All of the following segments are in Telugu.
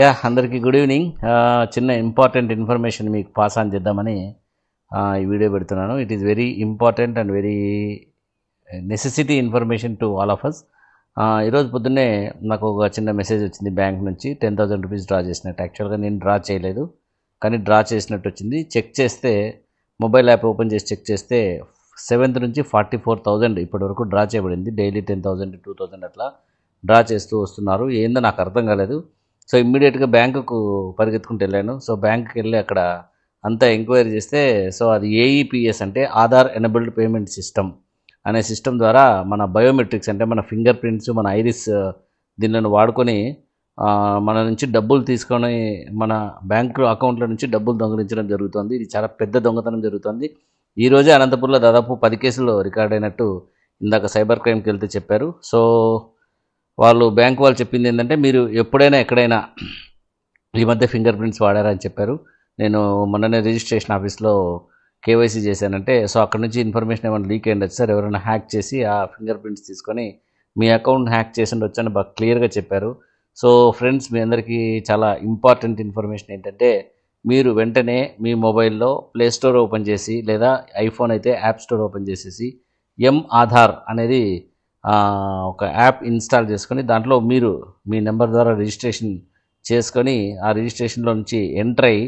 యా అందరికీ గుడ్ ఈవినింగ్ చిన్న ఇంపార్టెంట్ ఇన్ఫర్మేషన్ మీకు పాస్ ఆన్ చేద్దామని ఈ వీడియో పెడుతున్నాను it is very important and very necessity information to all of us ఈరోజు పొద్దున్నే నాకు ఒక చిన్న మెసేజ్ వచ్చింది బ్యాంక్ నుంచి టెన్ థౌసండ్ రూపీస్ డ్రా చేసినట్టు యాక్చువల్గా నేను డ్రా చేయలేదు కానీ డ్రా చేసినట్టు వచ్చింది చెక్ చేస్తే మొబైల్ యాప్ ఓపెన్ చేసి చెక్ చేస్తే సెవెంత్ నుంచి ఫార్టీ ఫోర్ థౌజండ్ ఇప్పటి వరకు డ్రా చేయబడింది daily ten thousand two thousand అట్లా డ్రా చేస్తూ వస్తున్నారు ఏందో నాకు అర్థం కాలేదు సో ఇమ్మీడియట్గా బ్యాంకుకు పరిగెత్తుకుంటూ వెళ్ళాను సో బ్యాంకుకి వెళ్ళి అక్కడ అంతా ఎంక్వైరీ చేస్తే సో అది ఏఈపిఎస్ e అంటే ఆధార్ ఎనబుల్డ్ పేమెంట్ సిస్టమ్ అనే సిస్టమ్ ద్వారా మన బయోమెట్రిక్స్ అంటే మన ఫింగర్ ప్రింట్స్ మన ఐరిస్ దీనిని వాడుకొని మన నుంచి డబ్బులు తీసుకొని మన బ్యాంకు అకౌంట్ల నుంచి డబ్బులు దొంగిలించడం జరుగుతుంది ఇది చాలా పెద్ద దొంగతనం జరుగుతుంది ఈరోజే అనంతపూర్లో దాదాపు పది కేసులు రికార్డ్ అయినట్టు ఇందాక సైబర్ క్రైమ్కి వెళ్తే చెప్పారు సో వాళ్ళు బ్యాంక్ వాళ్ళు చెప్పింది ఏంటంటే మీరు ఎప్పుడైనా ఎక్కడైనా ఈ మధ్య ఫింగర్ ప్రింట్స్ వాడారని చెప్పారు నేను మొన్ననే రిజిస్ట్రేషన్ ఆఫీస్లో కేవైసీ చేశానంటే సో అక్కడ నుంచి ఇన్ఫర్మేషన్ ఏమైనా లీక్ అయ్యి సార్ ఎవరైనా హ్యాక్ చేసి ఆ ఫింగర్ ప్రింట్స్ తీసుకొని మీ అకౌంట్ హ్యాక్ చేసి ఉండొచ్చని బాగా క్లియర్గా చెప్పారు సో ఫ్రెండ్స్ మీ అందరికీ చాలా ఇంపార్టెంట్ ఇన్ఫర్మేషన్ ఏంటంటే మీరు వెంటనే మీ మొబైల్లో ప్లే స్టోర్ ఓపెన్ చేసి లేదా ఐఫోన్ అయితే యాప్ స్టోర్ ఓపెన్ చేసేసి ఎం ఆధార్ అనేది ఒక యాప్ ఇన్స్టాల్ చేసుకొని దాంట్లో మీరు మీ నెంబర్ ద్వారా రిజిస్ట్రేషన్ చేసుకొని ఆ రిజిస్ట్రేషన్లో నుంచి ఎంటర్ అయ్యి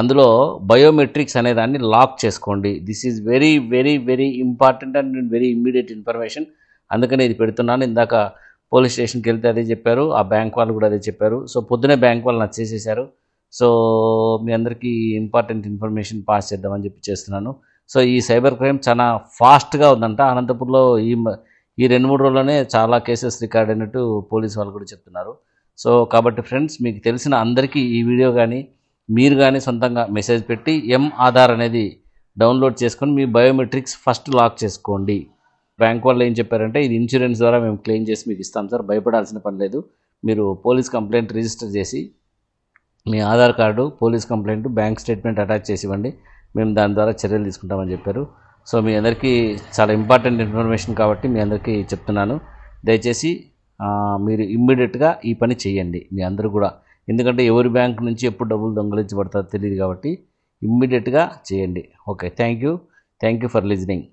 అందులో బయోమెట్రిక్స్ అనేదాన్ని లాక్ చేసుకోండి this is very very very important and very immediate information అందుకని ఇది పెడుతున్నాను ఇందాక పోలీస్ స్టేషన్కి వెళ్తే అదే చెప్పారు ఆ బ్యాంక్ వాళ్ళు కూడా అదే చెప్పారు సో పొద్దునే బ్యాంక్ వాళ్ళు నచ్చేసేసారు సో మీ అందరికీ ఇంపార్టెంట్ ఇన్ఫర్మేషన్ పాస్ చేద్దామని చెప్పి చేస్తున్నాను సో ఈ సైబర్ క్రైమ్ చాలా ఫాస్ట్గా ఉందంట అనంతపూర్లో ఈ ఈ రెండు మూడు రోజుల్లోనే చాలా కేసెస్ రికార్డ్ అయినట్టు పోలీస్ వాళ్ళు కూడా చెప్తున్నారు సో కాబట్టి ఫ్రెండ్స్ మీకు తెలిసిన అందరికీ ఈ వీడియో కానీ మీరు కానీ సొంతంగా మెసేజ్ పెట్టి ఎం ఆధార్ అనేది డౌన్లోడ్ చేసుకొని మీ బయోమెట్రిక్స్ ఫస్ట్ లాక్ చేసుకోండి బ్యాంక్ వాళ్ళు ఏం చెప్పారంటే ఇది ఇన్సూరెన్స్ ద్వారా మేము క్లెయిమ్ చేసి మీకు ఇస్తాం సార్ భయపడాల్సిన పని లేదు మీరు పోలీస్ కంప్లైంట్ రిజిస్టర్ చేసి మీ Aadhaar card police complaint bank statement attach చేసి ఇవ్వండి మేము దాని ద్వారా చర్యలు తీసుకుంటామని చెప్పారు సో మీ అందరికీ చాలా ఇంపార్టెంట్ ఇన్ఫర్మేషన్ కాబట్టి మీ అందరికీ చెప్తున్నాను దయచేసి మీరు ఇమ్మీడియట్గా ఈ పని చేయండి మీ అందరూ కూడా ఎందుకంటే ఎవరి బ్యాంక్ నుంచి ఎప్పుడు డబ్బులు దొంగలించబడతారో తెలియదు కాబట్టి ఇమ్మీడియట్గా చేయండి okay thank you thank you for listening